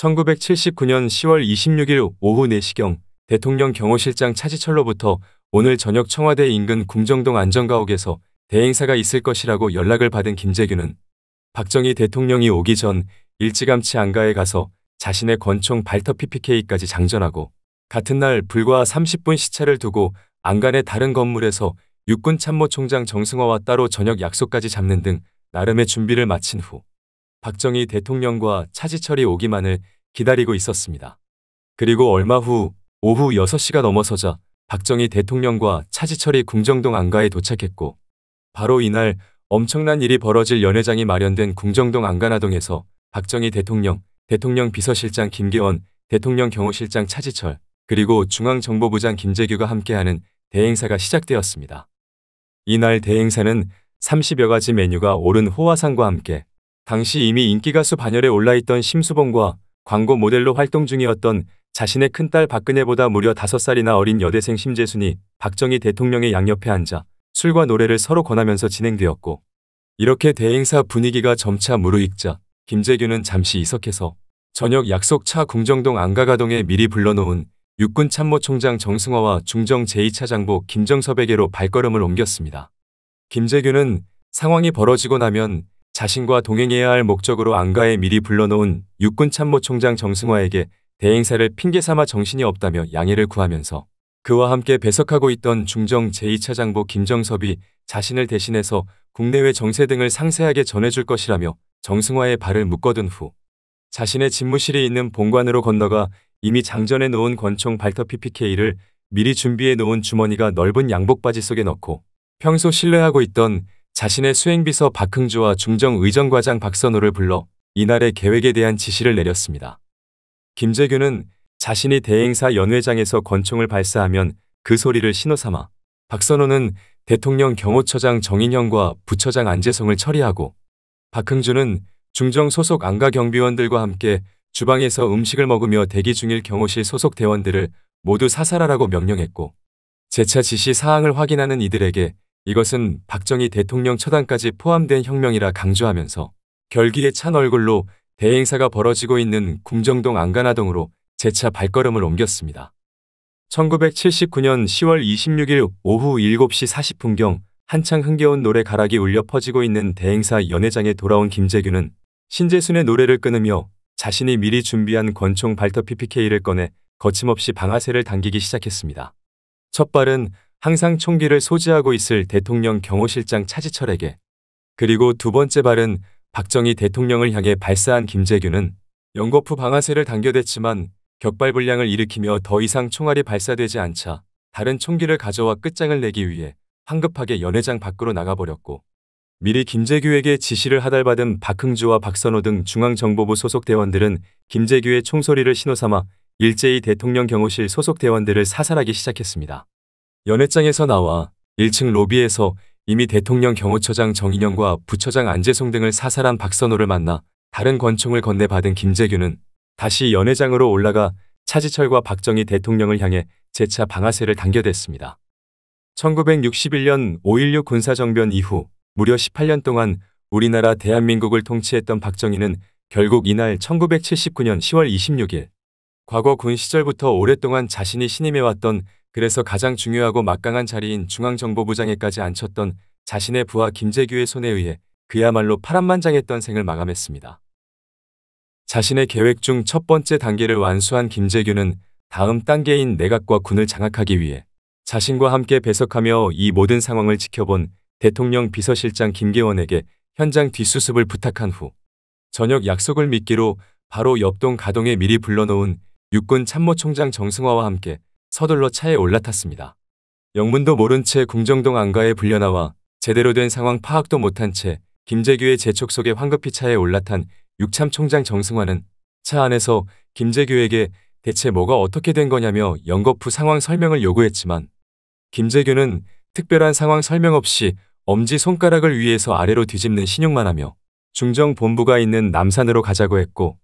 1979년 10월 26일 오후 4시경 대통령 경호실장 차지철로부터 오늘 저녁 청와대 인근 궁정동 안전가옥에서 대행사가 있을 것이라고 연락을 받은 김재규는 박정희 대통령이 오기 전 일찌감치 안가에 가서 자신의 권총 발터 PPK까지 장전하고 같은 날 불과 30분 시차를 두고 안간의 다른 건물에서 육군 참모총장 정승화와 따로 저녁 약속까지 잡는 등 나름의 준비를 마친 후 박정희 대통령과 차지철이 오기만을 기다리고 있었습니다. 그리고 얼마 후 오후 6시가 넘어서자 박정희 대통령과 차지철이 궁정동 안가에 도착했고 바로 이날 엄청난 일이 벌어질 연회장이 마련된 궁정동 안가나동에서 박정희 대통령, 대통령 비서실장 김계원, 대통령 경호실장 차지철, 그리고 중앙정보부장 김재규가 함께하는 대행사가 시작되었습니다. 이날 대행사는 30여 가지 메뉴가 오른 호화상과 함께 당시 이미 인기가수 반열에 올라있던 심수봉과 광고 모델로 활동 중이었던 자신의 큰딸 박근혜보다 무려 5살이나 어린 여대생 심재순이 박정희 대통령의 양옆에 앉아 술과 노래를 서로 권하면서 진행되었고 이렇게 대행사 분위기가 점차 무르익자 김재규는 잠시 이석해서 저녁 약속차 궁정동 안가가동에 미리 불러놓은 육군 참모총장 정승화와 중정 제2차장부 김정섭에게로 발걸음을 옮겼습니다. 김재규는 상황이 벌어지고 나면 자신과 동행해야 할 목적으로 안가에 미리 불러놓은 육군참모총장 정승화에게 대행사를 핑계삼아 정신이 없다며 양해를 구하면서 그와 함께 배석하고 있던 중정 제2차 장보 김정섭이 자신을 대신해서 국내외 정세 등을 상세하게 전해줄 것이라며 정승화의 발을 묶어둔 후 자신의 집무실이 있는 본관으로 건너가 이미 장전해 놓은 권총 발터 PPK를 미리 준비해 놓은 주머니가 넓은 양복 바지 속에 넣고 평소 신뢰하고 있던 자신의 수행비서 박흥주와 중정의정과장 박선호를 불러 이날의 계획에 대한 지시를 내렸습니다. 김재규는 자신이 대행사 연회장에서 권총을 발사하면 그 소리를 신호삼아 박선호는 대통령 경호처장 정인형과 부처장 안재성을 처리하고 박흥주는 중정 소속 안가 경비원들과 함께 주방에서 음식을 먹으며 대기 중일 경호실 소속 대원들을 모두 사살하라고 명령했고 재차 지시 사항을 확인하는 이들에게 이것은 박정희 대통령 처단까지 포함된 혁명이라 강조하면서 결기에 찬 얼굴로 대행사가 벌어지고 있는 궁정동 안가나동으로 재차 발걸음을 옮겼습니다. 1979년 10월 26일 오후 7시 40분경 한창 흥겨운 노래 가락이 울려 퍼지고 있는 대행사 연회장에 돌아온 김재규는 신재순의 노래를 끊으며 자신이 미리 준비한 권총 발터 PPK를 꺼내 거침없이 방아쇠를 당기기 시작했습니다. 첫 발은 항상 총기를 소지하고 있을 대통령 경호실장 차지철에게 그리고 두 번째 발은 박정희 대통령을 향해 발사한 김재규는 연거푸 방아쇠를 당겨댔지만 격발 불량을 일으키며 더 이상 총알이 발사되지 않자 다른 총기를 가져와 끝장을 내기 위해 황급하게 연회장 밖으로 나가버렸고 미리 김재규에게 지시를 하달받은 박흥주와 박선호 등 중앙정보부 소속 대원들은 김재규의 총소리를 신호삼아 일제히 대통령 경호실 소속 대원들을 사살하기 시작했습니다. 연회장에서 나와 1층 로비에서 이미 대통령 경호처장 정인영과 부처장 안재송 등을 사살한 박선호를 만나 다른 권총을 건네받은 김재규는 다시 연회장으로 올라가 차지철과 박정희 대통령을 향해 재차 방아쇠를 당겨댔습니다. 1961년 5.16 군사정변 이후 무려 18년 동안 우리나라 대한민국을 통치했던 박정희는 결국 이날 1979년 10월 26일 과거 군 시절부터 오랫동안 자신이 신임해왔던 그래서 가장 중요하고 막강한 자리인 중앙정보부장에까지 앉혔던 자신의 부하 김재규의 손에 의해 그야말로 파란만장했던 생을 마감했습니다. 자신의 계획 중 첫 번째 단계를 완수한 김재규는 다음 단계인 내각과 군을 장악하기 위해 자신과 함께 배석하며 이 모든 상황을 지켜본 대통령 비서실장 김계원에게 현장 뒷수습을 부탁한 후 저녁 약속을 믿기로 바로 옆동 가동에 미리 불러놓은 육군 참모총장 정승화와 함께 서둘러 차에 올라탔습니다. 영문도 모른 채 궁정동 안가에 불려나와 제대로 된 상황 파악도 못한 채 김재규의 재촉 속에 황급히 차에 올라탄 육참 총장 정승환은 차 안에서 김재규에게 대체 뭐가 어떻게 된 거냐며 연거푸 상황 설명을 요구했지만 김재규는 특별한 상황 설명 없이 엄지 손가락을 위해서 아래로 뒤집는 신용만 하며 중정 본부가 있는 남산으로 가자고 했고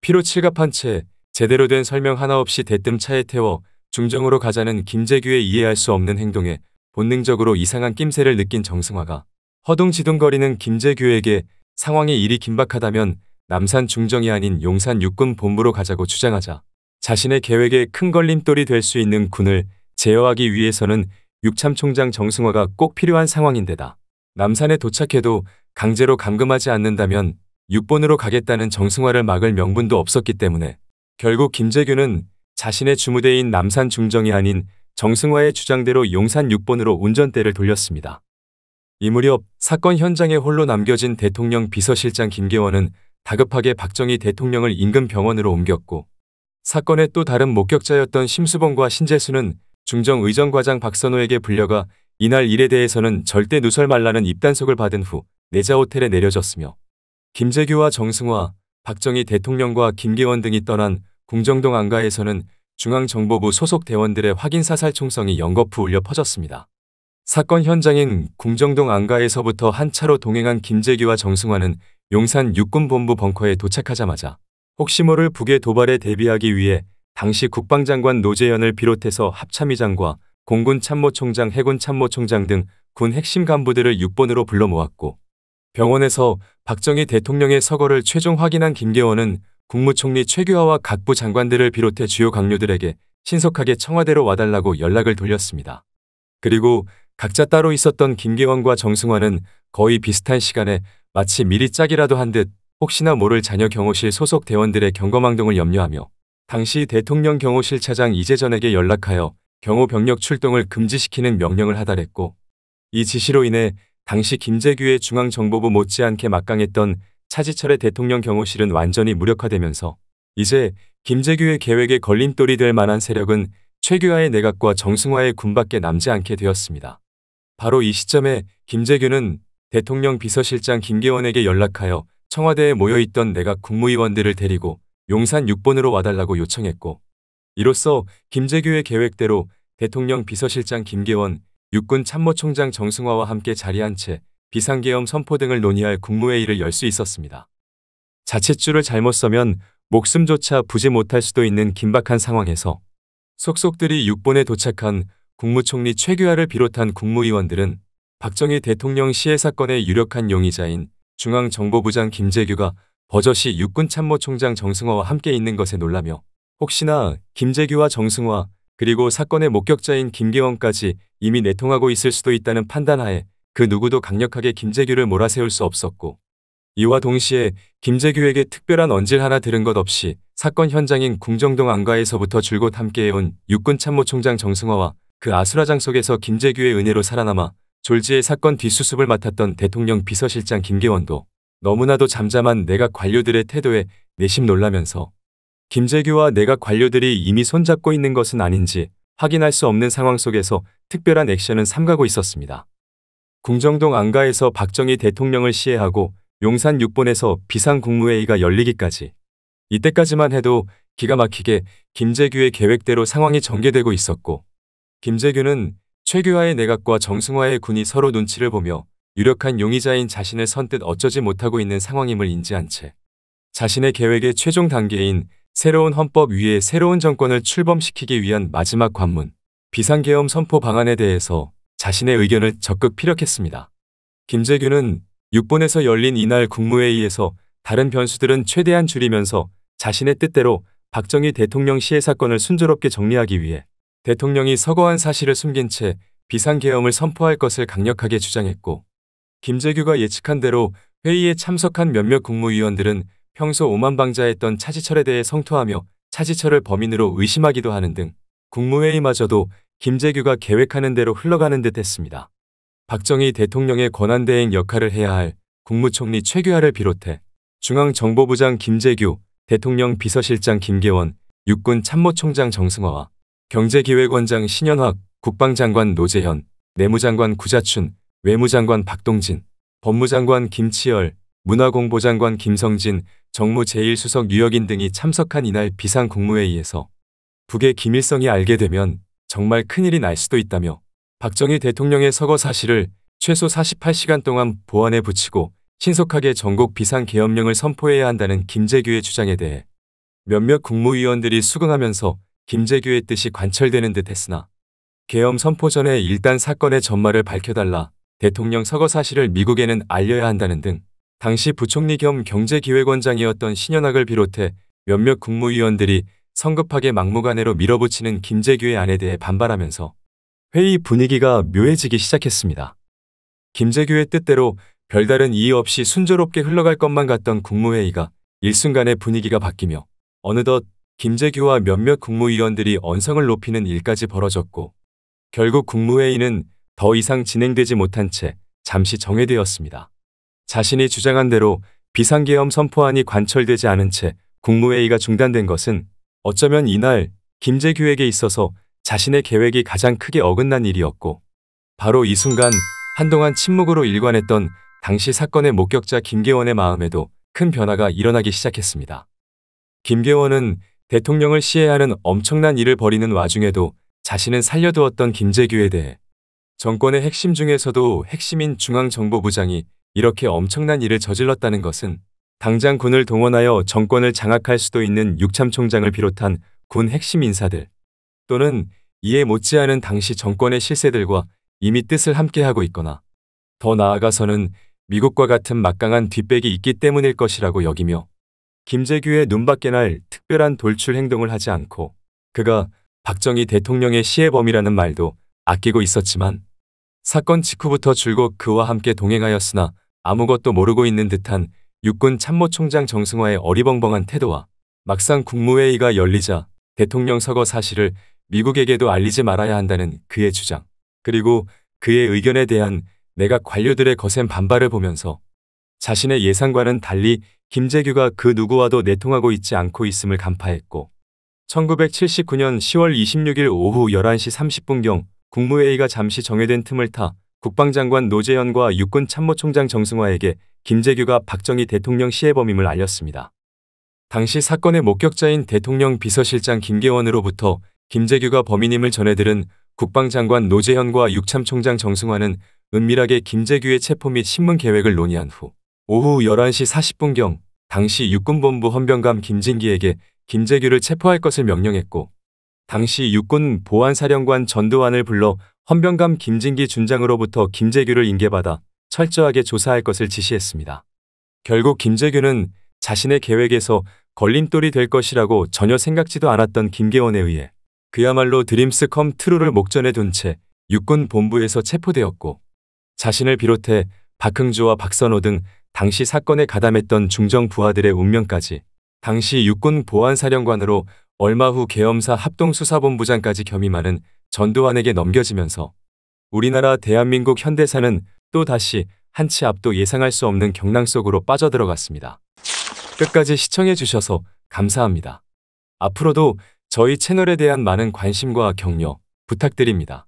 피로 칠갑한 채 제대로 된 설명 하나 없이 대뜸 차에 태워 중정으로 가자는 김재규의 이해할 수 없는 행동에 본능적으로 이상한 낌새를 느낀 정승화가 허둥지둥거리는 김재규에게 상황이 이리 긴박하다면 남산 중정이 아닌 용산 육군 본부로 가자고 주장하자 자신의 계획에 큰 걸림돌이 될 수 있는 군을 제어하기 위해서는 육참총장 정승화가 꼭 필요한 상황인데다 남산에 도착해도 강제로 감금하지 않는다면 육본으로 가겠다는 정승화를 막을 명분도 없었기 때문에 결국 김재규는 자신의 주무대인 남산 중정이 아닌 정승화의 주장대로 용산 6번으로 운전대를 돌렸습니다. 이 무렵 사건 현장에 홀로 남겨진 대통령 비서실장 김계원은 다급하게 박정희 대통령을 인근 병원으로 옮겼고 사건의 또 다른 목격자였던 심수봉과 신재수는 중정의정과장 박선호에게 불려가 이날 일에 대해서는 절대 누설 말라는 입단속을 받은 후 내자 호텔에 내려졌으며 김재규와 정승화, 박정희 대통령과 김계원 등이 떠난 궁정동 안가에서는 중앙정보부 소속 대원들의 확인사살 총성이 연거푸 울려 퍼졌습니다. 사건 현장인 궁정동 안가에서부터 한 차로 동행한 김재규와 정승환은 용산 육군본부 벙커에 도착하자마자 혹시 모를 북의 도발에 대비하기 위해 당시 국방장관 노재현을 비롯해서 합참의장과 공군 참모총장, 해군 참모총장 등 군 핵심 간부들을 육본으로 불러 모았고 병원에서 박정희 대통령의 서거를 최종 확인한 김계원은 국무총리 최규하와 각부 장관들을 비롯해 주요 강료들에게 신속하게 청와대로 와달라고 연락을 돌렸습니다. 그리고 각자 따로 있었던 김기원과 정승환은 거의 비슷한 시간에 마치 미리 짝이라도 한 듯 혹시나 모를 자녀 경호실 소속 대원들의 경거망동을 염려하며 당시 대통령 경호실 차장 이재전에게 연락하여 경호 병력 출동을 금지시키는 명령을 하달했고 이 지시로 인해 당시 김재규의 중앙정보부 못지않게 막강했던 차지철의 대통령 경호실은 완전히 무력화되면서 이제 김재규의 계획에 걸림돌이 될 만한 세력은 최규하의 내각과 정승화의 군밖에 남지 않게 되었습니다. 바로 이 시점에 김재규는 대통령 비서실장 김계원에게 연락하여 청와대에 모여있던 내각 국무위원들을 데리고 용산 6번으로 와달라고 요청했고 이로써 김재규의 계획대로 대통령 비서실장 김계원, 육군 참모총장 정승화와 함께 자리한 채 비상계엄 선포 등을 논의할 국무회의를 열 수 있었습니다. 자칫줄을 잘못 써면 목숨조차 부지 못할 수도 있는 긴박한 상황에서 속속들이 육본에 도착한 국무총리 최규하를 비롯한 국무위원들은 박정희 대통령 시해 사건의 유력한 용의자인 중앙정보부장 김재규가 버젓이 육군참모총장 정승화와 함께 있는 것에 놀라며 혹시나 김재규와 정승화 그리고 사건의 목격자인 김기원까지 이미 내통하고 있을 수도 있다는 판단하에 그 누구도 강력하게 김재규를 몰아세울 수 없었고 이와 동시에 김재규에게 특별한 언질 하나 들은 것 없이 사건 현장인 궁정동 안가에서부터 줄곧 함께해온 육군 참모총장 정승화와 그 아수라장 속에서 김재규의 은혜로 살아남아 졸지의 사건 뒷수습을 맡았던 대통령 비서실장 김계원도 너무나도 잠잠한 내각 관료들의 태도에 내심 놀라면서 김재규와 내각 관료들이 이미 손잡고 있는 것은 아닌지 확인할 수 없는 상황 속에서 특별한 액션은 삼가고 있었습니다. 궁정동 안가에서 박정희 대통령을 시해하고 용산 6번에서 비상국무회의가 열리기까지 이때까지만 해도 기가 막히게 김재규의 계획대로 상황이 전개되고 있었고 김재규는 최규하의 내각과 정승화의 군이 서로 눈치를 보며 유력한 용의자인 자신을 선뜻 어쩌지 못하고 있는 상황임을 인지한 채 자신의 계획의 최종 단계인 새로운 헌법 위에 새로운 정권을 출범시키기 위한 마지막 관문 비상계엄 선포 방안에 대해서 자신의 의견을 적극 피력했습니다. 김재규는 6번에서 열린 이날 국무회의에서 다른 변수들은 최대한 줄이면서 자신의 뜻대로 박정희 대통령 시해 사건을 순조롭게 정리하기 위해 대통령이 서거한 사실을 숨긴 채 비상계엄을 선포할 것을 강력하게 주장했고 김재규가 예측한 대로 회의에 참석한 몇몇 국무위원들은 평소 오만방자했던 차지철에 대해 성토하며 차지철을 범인으로 의심하기도 하는 등 국무회의마저도 김재규가 계획하는 대로 흘러가는 듯 했습니다. 박정희 대통령의 권한대행 역할을 해야 할 국무총리 최규하를 비롯해 중앙정보부장 김재규, 대통령 비서실장 김계원, 육군 참모총장 정승화와 경제기획원장 신현학, 국방장관 노재현, 내무장관 구자춘, 외무장관 박동진, 법무장관 김치열, 문화공보장관 김성진, 정무 제1수석 유혁인 등이 참석한 이날 비상국무회의에서 북의 김일성이 알게 되면 정말 큰일이 날 수도 있다며 박정희 대통령의 서거 사실을 최소 48시간 동안 보안에 붙이고 신속하게 전국 비상계엄령을 선포해야 한다는 김재규의 주장에 대해 몇몇 국무위원들이 수긍하면서 김재규의 뜻이 관철되는 듯 했으나 계엄 선포 전에 일단 사건의 전말을 밝혀달라 대통령 서거 사실을 미국에는 알려야 한다는 등 당시 부총리 겸 경제기획원장이었던 신현학을 비롯해 몇몇 국무위원들이 성급하게 막무가내로 밀어붙이는 김재규의 안에 대해 반발하면서 회의 분위기가 묘해지기 시작했습니다. 김재규의 뜻대로 별다른 이유 없이 순조롭게 흘러갈 것만 같던 국무회의가 일순간에 분위기가 바뀌며 어느덧 김재규와 몇몇 국무위원들이 언성을 높이는 일까지 벌어졌고 결국 국무회의는 더 이상 진행되지 못한 채 잠시 정회되었습니다. 자신이 주장한 대로 비상계엄 선포안이 관철되지 않은 채 국무회의가 중단된 것은 어쩌면 이날 김재규에게 있어서 자신의 계획이 가장 크게 어긋난 일이었고 바로 이 순간 한동안 침묵으로 일관했던 당시 사건의 목격자 김계원의 마음에도 큰 변화가 일어나기 시작했습니다. 김계원은 대통령을 시해하는 엄청난 일을 벌이는 와중에도 자신은 살려두었던 김재규에 대해 정권의 핵심 중에서도 핵심인 중앙정보부장이 이렇게 엄청난 일을 저질렀다는 것은 당장 군을 동원하여 정권을 장악할 수도 있는 육참 총장을 비롯한 군 핵심 인사들 또는 이에 못지않은 당시 정권의 실세들과 이미 뜻을 함께하고 있거나 더 나아가서는 미국과 같은 막강한 뒷백이 있기 때문일 것이라고 여기며 김재규의 눈밖에 날 특별한 돌출 행동을 하지 않고 그가 박정희 대통령의 시해범이라는 말도 아끼고 있었지만 사건 직후부터 줄곧 그와 함께 동행하였으나 아무것도 모르고 있는 듯한 육군 참모총장 정승화의 어리벙벙한 태도와 막상 국무회의가 열리자 대통령 서거 사실을 미국에게도 알리지 말아야 한다는 그의 주장, 그리고 그의 의견에 대한 내각 관료들의 거센 반발을 보면서 자신의 예상과는 달리 김재규가 그 누구와도 내통하고 있지 않고 있음을 간파했고 1979년 10월 26일 오후 11시 30분경 국무회의가 잠시 정해된 틈을 타 국방장관 노재현과 육군 참모총장 정승화에게 김재규가 박정희 대통령 시해범임을 알렸습니다. 당시 사건의 목격자인 대통령 비서실장 김계원으로부터 김재규가 범인임을 전해들은 국방장관 노재현과 육참총장 정승화는 은밀하게 김재규의 체포 및 신문 계획을 논의한 후 오후 11시 40분경 당시 육군본부 헌병감 김진기에게 김재규를 체포할 것을 명령했고 당시 육군 보안사령관 전두환을 불러 헌병감 김진기 준장으로부터 김재규를 인계받아 철저하게 조사할 것을 지시했습니다. 결국 김재규는 자신의 계획에서 걸림돌이 될 것이라고 전혀 생각지도 않았던 김계원에 의해 그야말로 드림스 컴 트루를 목전에 둔 채 육군 본부에서 체포되었고 자신을 비롯해 박흥주와 박선호 등 당시 사건에 가담했던 중정 부하들의 운명까지 당시 육군 보안사령관으로 얼마 후 계엄사 합동수사본부장까지 겸임하는 전두환에게 넘겨지면서 우리나라 대한민국 현대사는 또다시 한치 앞도 예상할 수 없는 경랑 속으로 빠져들어갔습니다. 끝까지 시청해 주셔서 감사합니다. 앞으로도 저희 채널에 대한 많은 관심과 격려 부탁드립니다.